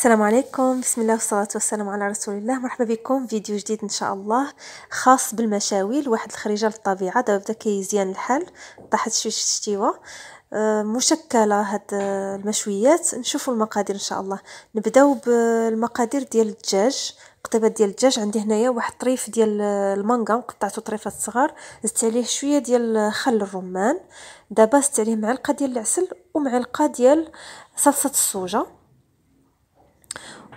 السلام عليكم بسم الله والصلاة والسلام على رسول الله مرحبا بكم فيديو جديد إن شاء الله خاص بالمشاوي واحد الخريجة للطبيعة دابا بدا كيزيان الحال طاحت شوية الشتيوة آه، مشكله هاد آه، المشويات نشوفوا المقادير ان شاء الله نبداو بالمقادير ديال الدجاج قطيبة ديال الدجاج عندي هنايا واحد طريف ديال آه، المانجا وقطعته طريفات صغار زدت عليه شويه ديال خل الرمان دابا زدت عليه معلقه ديال العسل ومعلقه ديال صلصه الصوجة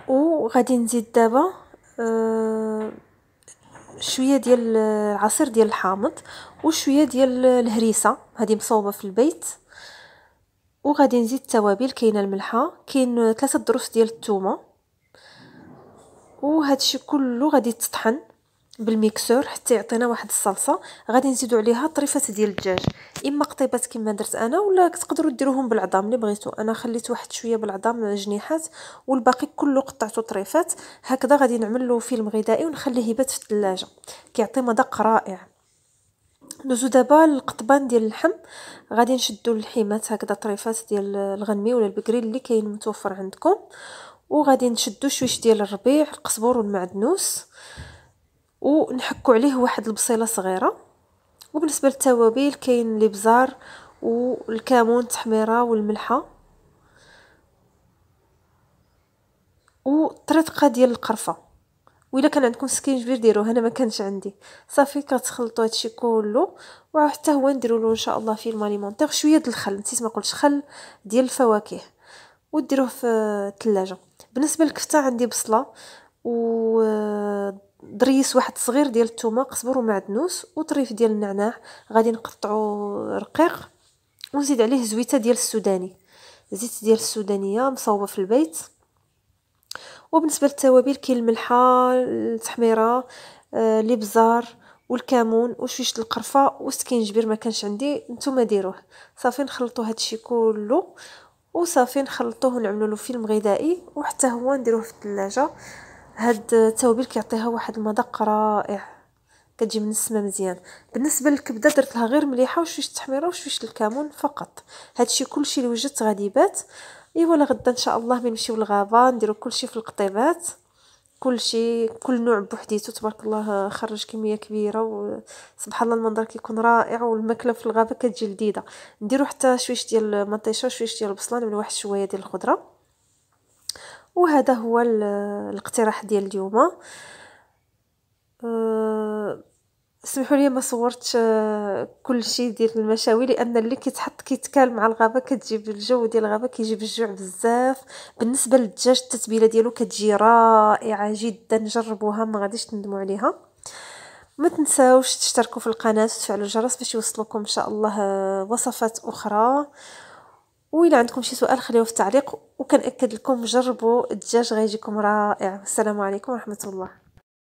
وغادي نزيد دابا آه، شويه ديال العصير ديال الحامض وشويه ديال الهريسه هذه مصوبه في البيت وغادي نزيد التوابل كاينه الملحه كاين ثلاثه دروس ديال الثومه وهذا الشيء كله غادي تطحن بالميكسور حتى يعطينا واحد الصلصه غادي نزيدو عليها طريفات ديال الدجاج اما قطيبات كما درت انا ولا تقدروا ديروهم بالعظام اللي بغيتو انا خليت واحد شويه بالعظام جنيحات والباقي كله قطعته طريفات هكذا غادي نعمل له فيلم غذائي ونخليه يبات في الثلاجه كيعطي مذاق رائع ندوزو دابا للقطبان ديال اللحم غادي نشدو اللحيمات هكذا طريفات ديال الغنمي ولا البكري اللي كاين متوفر عندكم وغادي نشدو شويش ديال الربيع القزبر والمعدنوس ونحكو عليه واحد البصيله صغيره وبالنسبه للتوابل كاين الابزار والكمون التحميره والملحه وطريقه ديال القرفه وإلا كان عندكم سكينجبير ديروه انا ما كانش عندي صافي كتخلطوا هادشي كله وحتى هو نديروا له ان شاء الله في الماليمونتير شويه ديال الخل نسيت ما قلتش خل ديال الفواكه وديروه في الثلاجه بالنسبه للكفته عندي بصله ودريس واحد صغير ديال الثومه قزبر ومعدنوس وطريف ديال النعناع غادي نقطعو رقيق ونزيد عليه زويته ديال السوداني زيت ديال السودانيه مصوبه في البيت وبالنسبه للتوابل كاين الملحه التحميره الابزار آه، والكمون وشويه القرفه والسكينجبير ما كانش عندي نتوما ديروه صافي نخلطوا هادشي كله وصافي نخلطوه ونعملوا له فيلم غذائي وحتى هو نديروه في الثلاجه هاد التوابل كيعطيها واحد المذاق رائع كتجي من السما مزيان بالنسبه للكبده درت لها غير مليحه وشويه التحميره وشويه الكمون فقط هادشي كلشي اللي وجدت غادي يبات ايوا غدا ان شاء الله ملي نمشيو للغابه نديرو كلشي في القطيبات كلشي كل نوع بوحديتو تبارك الله خرج كميه كبيره وسبحان الله المنظر كيكون رائع والماكله في الغابه كتجي لذيذه نديرو حتى شويه ديال المطيشه وشويه ديال البصله من واحد شويه ديال الخضره وهذا هو الاقتراح ديال اليوم آه، سمحوا لي ما صورتش آه، كل شيء ديال المشاوي لان اللي كيتحط كيتكال مع الغابه كتجيب الجو ديال الغابه كيجيب الجوع بزاف بالنسبه للدجاج التتبيله ديالو كتجي رائعه جدا جربوها ما غاديش تندموا عليها ما تنساوش تشتركوا في القناه وتفعلوا الجرس باش يوصلكم ان شاء الله آه، وصفات اخرى وإلا عندكم شي سؤال خليوه في التعليق وكنأكد لكم جربوا الدجاج غيجيكم رائع والسلام عليكم ورحمه الله